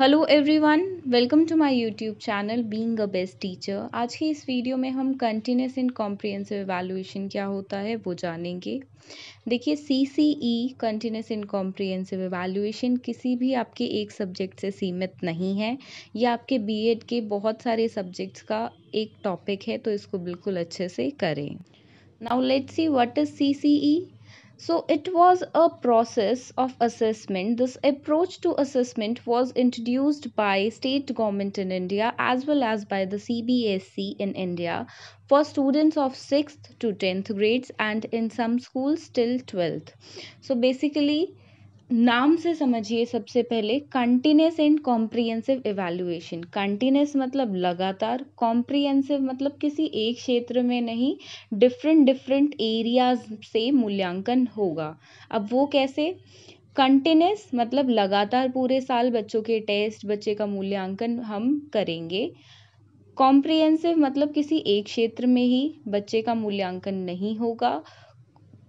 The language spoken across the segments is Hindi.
Hello everyone welcome to my YouTube channel being a best teacher आज की इस वीडियो में हम कंटिन्यूस इन कॉम्प्रिहेंसिव एवेलुएशन क्या होता है वो जानेंगे देखिए C C E continuous in comprehensive evaluation किसी भी आपके एक सब्जेक्ट से सीमित नहीं है ये आपके बीएड के बहुत सारे सब्जेक्ट्स का एक टॉपिक है तो इसको बिल्कुल अच्छे से करें now let's see what is C C E So it was a process of assessment. This approach to assessment was introduced by state government in India as well as by the CBSE in India for students of 6th to 10th grades and in some schools till 12th. So basically नाम से समझिए सबसे पहले continuous and comprehensive evaluation continuous मतलब लगातार कॉम्प्रिहेंसिव मतलब किसी एक क्षेत्र में नहीं डिफरेंट डिफरेंट एरियाज से मूल्यांकन होगा अब वो कैसे कंटिन्यूस मतलब लगातार पूरे साल बच्चों के टेस्ट बच्चे का मूल्यांकन हम करेंगे कॉम्प्रिहेंसिव मतलब किसी एक क्षेत्र में ही बच्चे का मूल्यांकन नहीं होगा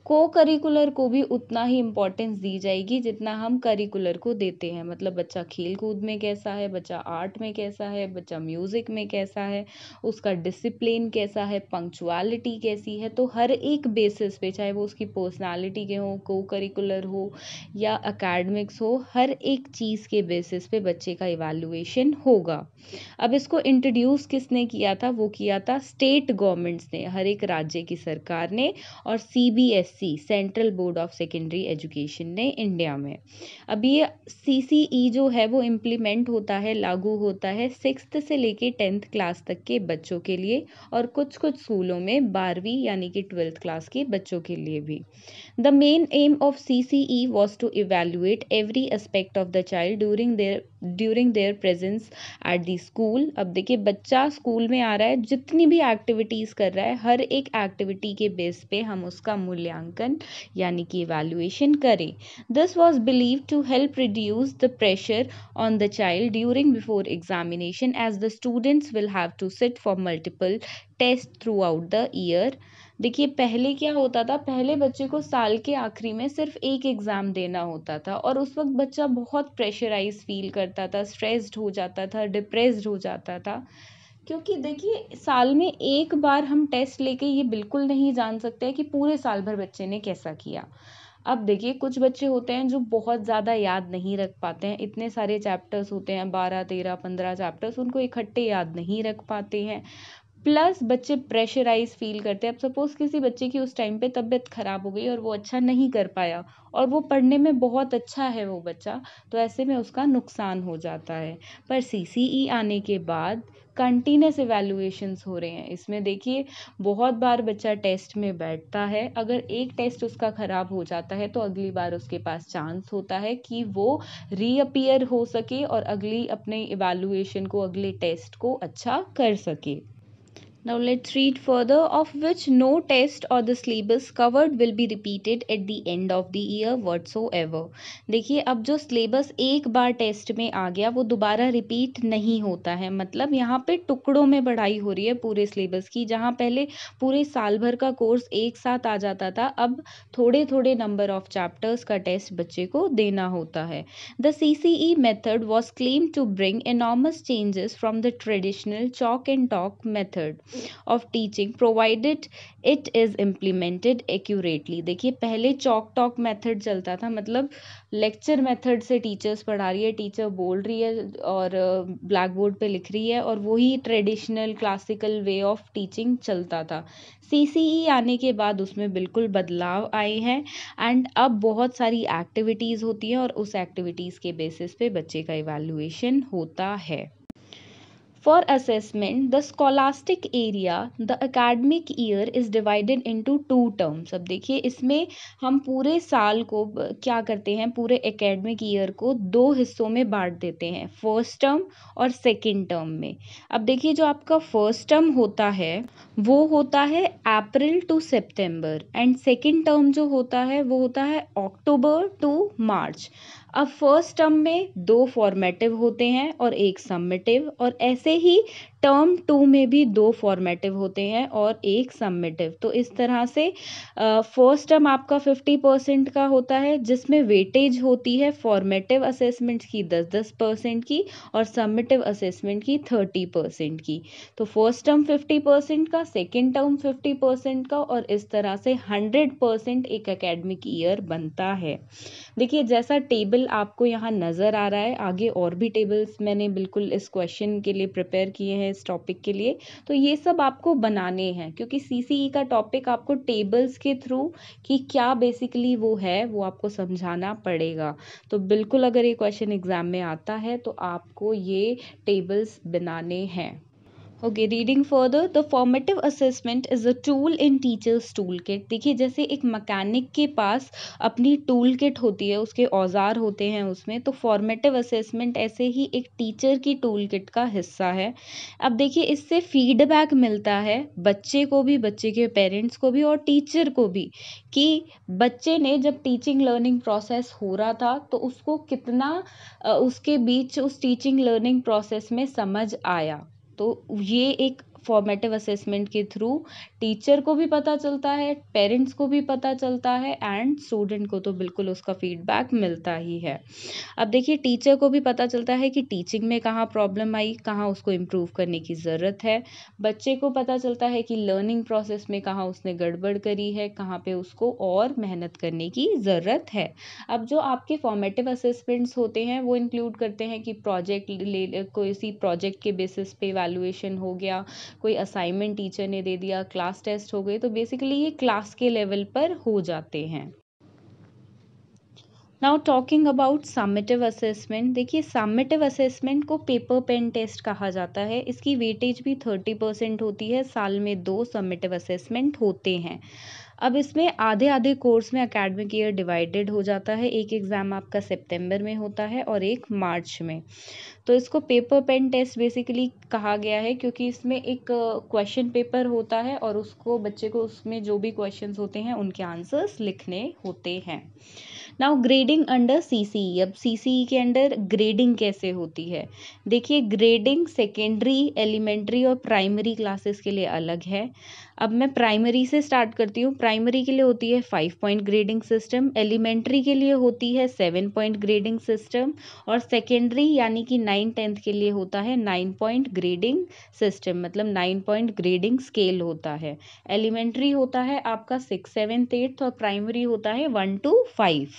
को करिकुलर को भी उतना ही इम्पोर्टेंस दी जाएगी जितना हम करिकुलर को देते हैं मतलब बच्चा खेल कूद में कैसा है बच्चा आर्ट में कैसा है बच्चा म्यूज़िक में कैसा है उसका डिसिप्लिन कैसा है पंक्चुअलिटी कैसी है तो हर एक बेसिस पे चाहे वो उसकी पर्सनालिटी के हों को करिकुलर हो या अकेडमिक्स हो हर एक चीज़ के बेसिस पे बच्चे का इवेलुएशन होगा अब इसको इंट्रोड्यूस किसने किया था वो किया था स्टेट गवर्नमेंट्स ने हर एक राज्य की सरकार ने और C B S C Central Board of Secondary Education ने इंडिया में अब ये सी सी ई जो है वो इम्प्लीमेंट होता है लागू होता है सिक्स से लेके टेंथ क्लास तक के बच्चों के लिए और कुछ कुछ स्कूलों में बारहवीं यानी कि ट्वेल्थ क्लास के बच्चों के लिए भी the main aim of C C E was to evaluate every aspect of the child during their during their presence at the school अब देखिए बच्चा स्कूल में आ रहा है जितनी भी एक्टिविटीज़ कर रहा है हर एक एक्टिविटी के बेस पे हम उसका मूल्यांकन मूल्यांकन यानी कि इवेल्युएशन करें this was believe to help reduce the pressure on the child during before examination as the students will have to sit for multiple test throughout the year देखिए पहले क्या होता था पहले बच्चे को साल के आखिरी में सिर्फ एक एग्ज़ाम देना होता था और उस वक्त बच्चा बहुत प्रेशराइज फील करता था स्ट्रेस्ड हो जाता था डिप्रेस्ड हो जाता था क्योंकि देखिए साल में एक बार हम टेस्ट लेके ये बिल्कुल नहीं जान सकते कि पूरे साल भर बच्चे ने कैसा किया अब देखिए कुछ बच्चे होते हैं जो बहुत ज़्यादा याद नहीं रख पाते हैं इतने सारे चैप्टर्स होते हैं बारह तेरह पंद्रह चैप्टर्स उनको इकट्ठे याद नहीं रख पाते हैं प्लस बच्चे प्रेशराइज़ फ़ील करते हैं अब सपोज़ किसी बच्चे की उस टाइम पे तबीयत ख़राब हो गई और वो अच्छा नहीं कर पाया और वो पढ़ने में बहुत अच्छा है वो बच्चा तो ऐसे में उसका नुकसान हो जाता है पर सी सी ई आने के बाद कंटिन्यूस इवेलुएशंस हो रहे हैं इसमें देखिए बहुत बार बच्चा टेस्ट में बैठता है अगर एक टेस्ट उसका ख़राब हो जाता है तो अगली बार उसके पास चांस होता है कि वो रीअपियर हो सके और अगली अपने इवेलुएशन को अगले टेस्ट को अच्छा कर सके Now let's read further of which no test or the syllabus covered will be repeated at the end of the year whatsoever. देखिए अब जो syllabus एक बार test में आ गया वो दोबारा repeat नहीं होता है मतलब यहाँ पे टुकड़ों में पढ़ाई हो रही है पूरे syllabus की जहाँ पहले पूरे साल भर का course एक साथ आ जाता था अब थोड़े थोड़े number of chapters का test बच्चे को देना होता है The CCE method was claimed to bring enormous changes from the traditional chalk and talk method. Of teaching provided it is implemented accurately देखिए पहले चौक टॉक मेथड चलता था मतलब लेक्चर मेथड से टीचर्स पढ़ा रही है टीचर बोल रही है और ब्लैक बोर्ड पर लिख रही है और वही traditional classical way of teaching चलता था सी सी ई आने के बाद उसमें बिल्कुल बदलाव आए हैं एंड अब बहुत सारी एक्टिविटीज़ होती हैं और उस एक्टिविटीज़ के बेसिस पे बच्चे का इवेल्यूएशन होता है For assessment, the scholastic area, the academic year is divided into two terms. अब देखिए इसमें हम पूरे साल को क्या करते हैं पूरे academic year को दो हिस्सों में बांट देते हैं फर्स्ट टर्म और सेकेंड टर्म में अब देखिए जो आपका फर्स्ट टर्म होता है वो होता है April to September and second term जो होता है वो होता है अक्टूबर टू मार्च अब फर्स्ट टर्म में दो फॉर्मेटिव होते हैं और एक सम्मेटिव और ऐसे ही टर्म टू में भी दो फॉर्मेटिव होते हैं और एक सबमिटिव तो इस तरह से फर्स्ट टर्म आपका फिफ्टी परसेंट का होता है जिसमें वेटेज होती है फॉर्मेटिव असेसमेंट की दस दस परसेंट की और सबमिटिव असेसमेंट की थर्टी परसेंट की तो फर्स्ट टर्म फिफ्टी परसेंट का सेकेंड टर्म फिफ्टी परसेंट का और इस तरह से हंड्रेड परसेंट एक अकेडमिक ईयर बनता है देखिए जैसा टेबल आपको यहाँ नज़र आ रहा है आगे और भी टेबल्स मैंने बिल्कुल इस क्वेश्चन के लिए प्रिपेयर किए हैं इस टॉपिक के लिए तो ये सब आपको बनाने हैं क्योंकि सी e का टॉपिक आपको टेबल्स के थ्रू कि क्या बेसिकली वो है वो आपको समझाना पड़ेगा तो बिल्कुल अगर ये क्वेश्चन एग्ज़ाम में आता है तो आपको ये टेबल्स बनाने हैं okay reading further the formative assessment is a tool in teachers tool kit देखिए जैसे एक मकैनिक के पास अपनी टूल किट होती है उसके औजार होते हैं उसमें तो फॉर्मेटिव असेसमेंट ऐसे ही एक टीचर की टूल किट का हिस्सा है अब देखिए इससे फीडबैक मिलता है बच्चे को भी बच्चे के पेरेंट्स को भी और टीचर को भी कि बच्चे ने जब टीचिंग लर्निंग प्रोसेस हो रहा था तो उसको कितना उसके बीच उस टीचिंग लर्निंग प्रोसेस में समझ आया तो ये एक फॉर्मेटिव असेसमेंट के थ्रू टीचर को भी पता चलता है पेरेंट्स को भी पता चलता है एंड स्टूडेंट को तो बिल्कुल उसका फीडबैक मिलता ही है अब देखिए टीचर को भी पता चलता है कि टीचिंग में कहाँ प्रॉब्लम आई कहाँ उसको इम्प्रूव करने की ज़रूरत है बच्चे को पता चलता है कि लर्निंग प्रोसेस में कहाँ उसने गड़बड़ करी है कहाँ पर उसको और मेहनत करने की ज़रूरत है अब जो आपके फॉर्मेटिव असेसमेंट्स होते हैं वो इंक्लूड करते हैं कि प्रोजेक्ट ले कोई सी प्रोजेक्ट के बेसिस पे वैल्यूएशन हो गया कोई असाइनमेंट टीचर ने दे दिया क्लास टेस्ट हो गए तो बेसिकली ये क्लास के लेवल पर हो जाते हैं now talking about summative assessment देखिए सामेटिव असेसमेंट को पेपर पेन टेस्ट कहा जाता है इसकी वेटेज भी थर्टी परसेंट होती है साल में दो समेटिव असेसमेंट होते हैं अब इसमें आधे आधे कोर्स में अकेडमिक ईयर डिवाइडेड हो जाता है एक एग्ज़ाम आपका सितंबर में होता है और एक मार्च में तो इसको पेपर पेन टेस्ट बेसिकली कहा गया है क्योंकि इसमें एक क्वेश्चन पेपर होता है और उसको बच्चे को उसमें जो भी क्वेश्चंस होते हैं उनके आंसर्स लिखने होते हैं नाउ ग्रेडिंग अंडर सी अब सी e के अंडर ग्रेडिंग कैसे होती है देखिए ग्रेडिंग सेकेंडरी एलिमेंट्री और प्राइमरी क्लासेस के लिए अलग है अब मैं प्राइमरी से स्टार्ट करती हूँ प्राइमरी के लिए होती है five point grading system elementary के लिए होती है सेवन पॉइंट ग्रेडिंग सिस्टम और सेकेंडरी यानी कि नाइन टेंथ के लिए होता है नाइन पॉइंट ग्रेडिंग सिस्टम मतलब नाइन पॉइंट ग्रेडिंग स्केल होता है एलिमेंट्री होता है आपका सिक्स सेवेंथ एट्थ और प्राइमरी होता है one two five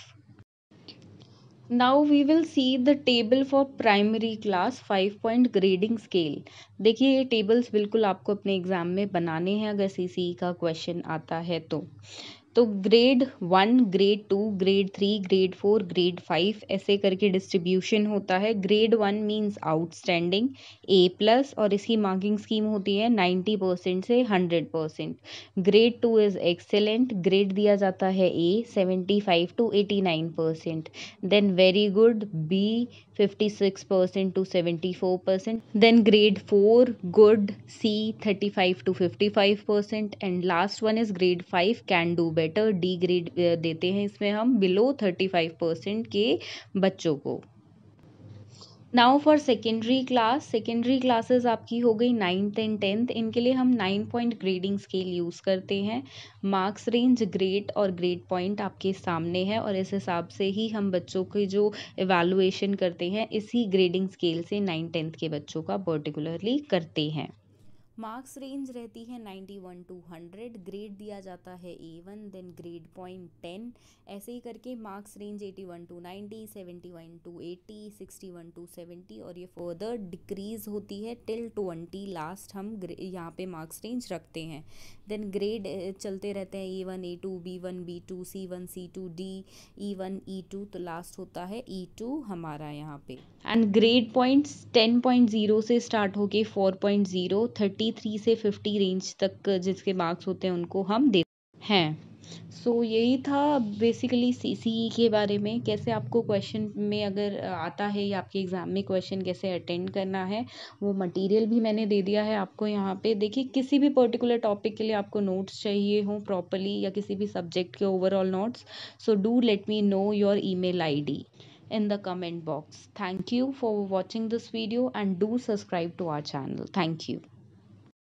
now we will see the table for primary class five point grading scale देखिए ये टेबल्स बिल्कुल आपको अपने एग्ज़ाम में बनाने हैं अगर सी का क्वेश्चन आता है तो तो grade one grade two grade three grade four grade five ऐसे करके डिस्ट्रीब्यूशन होता है grade one means outstanding A plus और इसकी मार्किंग स्कीम होती है नाइन्टी परसेंट से hundred percent grade two is excellent grade दिया जाता है A seventy five to eighty nine percent then very good B 56% to 74%. Then grade 4, good, C 35 to 55% and last one is grade 5, can do better, D grade uh, देते हैं इसमें हम below 35% के बच्चों को now for secondary class secondary classes आपकी हो गई नाइन्थ एंड टेंथ इनके लिए हम nine point grading scale use करते हैं मार्क्स रेंज ग्रेड और ग्रेड पॉइंट आपके सामने है और इस हिसाब से ही हम बच्चों के जो एवेलुएशन करते हैं इसी ग्रेडिंग स्केल से नाइन टेंथ के बच्चों का पर्टिकुलरली करते हैं मार्क्स रेंज रहती है 91 टू 100 ग्रेड दिया जाता है A one then grade point ten ऐसे ही करके marks range 81 to 90 71 to 80 61 to 70 और ये फर्दर डिक्रीज होती है टिल 20 लास्ट हम यहाँ पे मार्क्स रेंज रखते हैं देन ग्रेड चलते रहते हैं A one A two B one B two C one C two D E e one E e two तो लास्ट होता है ई e टू हमारा यहाँ पे and grade points ten point zero से स्टार्ट होके four point zero thirty three से फिफ्टी रेंज तक जिसके मार्क्स होते हैं उनको हम दे हैं सो so, यही था बेसिकली सी सी ई के बारे में कैसे आपको क्वेश्चन में अगर आता है या आपके एग्ज़ाम में क्वेश्चन कैसे अटेंड करना है वो मटेरियल भी मैंने दे दिया है आपको यहाँ पे देखिए किसी भी पर्टिकुलर टॉपिक के लिए आपको नोट्स चाहिए हों प्रॉपरली या किसी भी सब्जेक्ट के overall notes so do let me know your email ID in the comment box thank you for watching this video and do subscribe to our channel thank you